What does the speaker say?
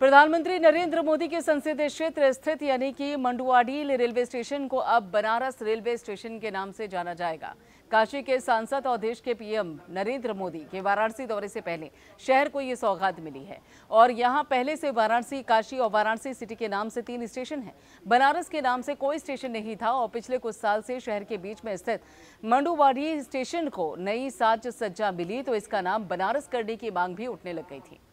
प्रधानमंत्री नरेंद्र मोदी के संसदीय क्षेत्र स्थित यानी कि मंडुआडील रेलवे स्टेशन को अब बनारस रेलवे स्टेशन के नाम से जाना जाएगा काशी के सांसद और देश के पीएम नरेंद्र मोदी के वाराणसी दौरे से पहले शहर को ये सौगात मिली है और यहाँ पहले से वाराणसी काशी और वाराणसी सिटी के नाम से तीन स्टेशन हैं बनारस के नाम से कोई स्टेशन नहीं था और पिछले कुछ साल से शहर के बीच में स्थित मंडुवाडी स्टेशन को नई साज सज्जा मिली तो इसका नाम बनारस करने की मांग भी उठने लग गई थी